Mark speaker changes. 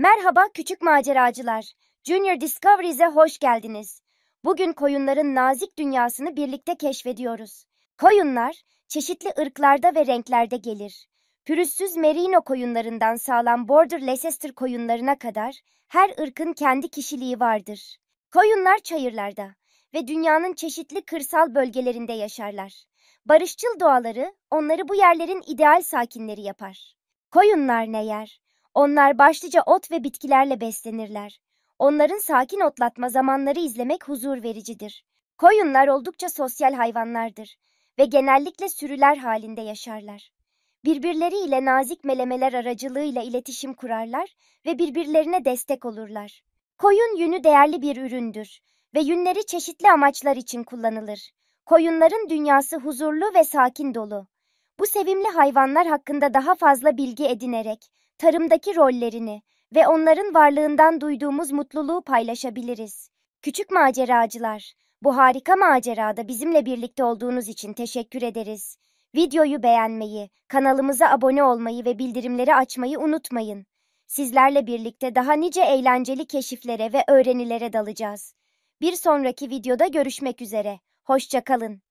Speaker 1: Merhaba küçük maceracılar. Junior Discoveries'e hoş geldiniz. Bugün koyunların nazik dünyasını birlikte keşfediyoruz. Koyunlar çeşitli ırklarda ve renklerde gelir. Pürüzsüz merino koyunlarından sağlam border Leicester koyunlarına kadar her ırkın kendi kişiliği vardır. Koyunlar çayırlarda ve dünyanın çeşitli kırsal bölgelerinde yaşarlar. Barışçıl doğaları onları bu yerlerin ideal sakinleri yapar. Koyunlar ne yer? Onlar başlıca ot ve bitkilerle beslenirler. Onların sakin otlatma zamanları izlemek huzur vericidir. Koyunlar oldukça sosyal hayvanlardır ve genellikle sürüler halinde yaşarlar. Birbirleriyle nazik melemeler aracılığıyla iletişim kurarlar ve birbirlerine destek olurlar. Koyun yünü değerli bir üründür ve yünleri çeşitli amaçlar için kullanılır. Koyunların dünyası huzurlu ve sakin dolu. Bu sevimli hayvanlar hakkında daha fazla bilgi edinerek tarımdaki rollerini ve onların varlığından duyduğumuz mutluluğu paylaşabiliriz. Küçük maceracılar, bu harika macerada bizimle birlikte olduğunuz için teşekkür ederiz. Videoyu beğenmeyi, kanalımıza abone olmayı ve bildirimleri açmayı unutmayın. Sizlerle birlikte daha nice eğlenceli keşiflere ve öğrenilere dalacağız. Bir sonraki videoda görüşmek üzere. Hoşçakalın.